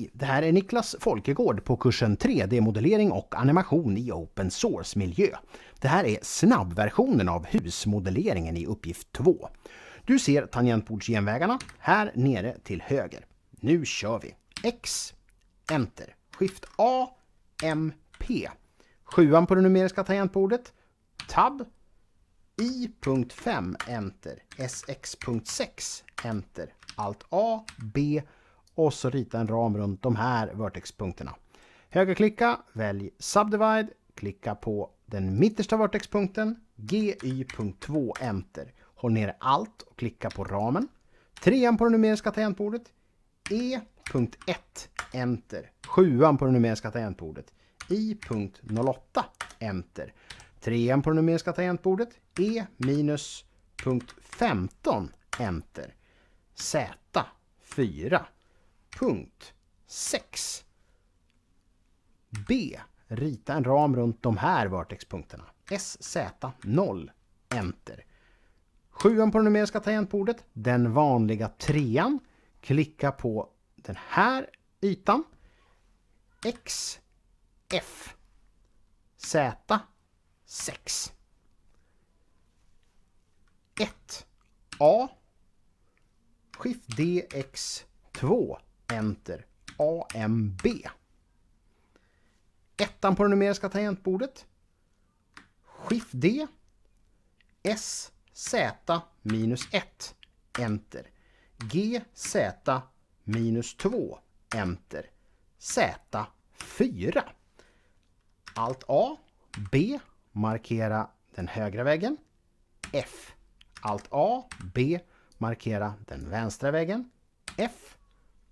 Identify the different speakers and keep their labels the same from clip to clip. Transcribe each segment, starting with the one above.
Speaker 1: Hej! Det här är Niklas Folkegård på kursen 3D-modellering och animation i open source-miljö. Det här är snabbversionen av husmodelleringen i uppgift 2. Du ser tangentbordsgenvägarna här nere till höger. Nu kör vi! X, Enter, Skift A, M, P. Sjuan på det numeriska tangentbordet, Tab, I.5, Enter, SX.6, Enter, Alt A, B, och så rita en ram runt de här vertexpunkterna. Högerklicka, välj Subdivide, klicka på den mittersta vertexpunkten, GY.2 Enter. Håll ner Alt och klicka på ramen. Trean på det numeriska tangentbordet, E.1 Enter. Sjuan på det numeriska tangentbordet, I.08 Enter. Trean på det numeriska tangentbordet, E-15 Enter. Z 4 Punkt 6. B. Rita en ram runt de här vertexpunkterna. SZ0. Enter. Sjuan på det numeriska tangentbordet, den vanliga trean. Klicka på den här ytan. X, F, Z, 6. 1, A, Skift D, X, 2, Enter. AMB. Ettan på det numeriska tangentbordet. Shift D. S, Z minus 1. Enter. G, Z minus 2. Enter. Z 4. Alt A. B. Markera den högra väggen. F. Alt A. B. Markera den vänstra väggen. F.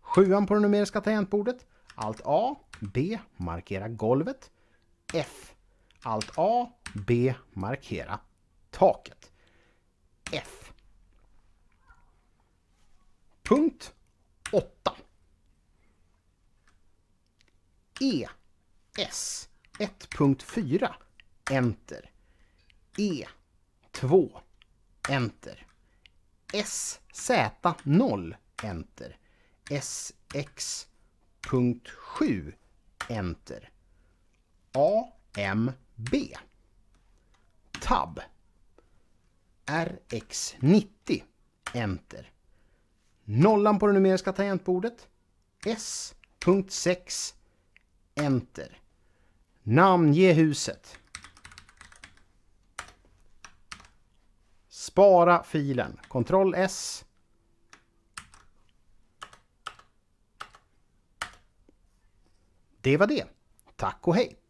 Speaker 1: Sjuan på det numeriska tangentbordet. Alt A, B, markera golvet. F. Alt A, B, markera taket. F. Punkt 8. E. S. 1.4. Enter. E. 2. Enter. S. Z. 0. Enter. SX.7 Enter AMB Tab RX90 Enter Nollan på det numeriska tangentbordet S.6 Enter Namnge huset Spara filen. Ctrl S. Det var det. Tack och hej!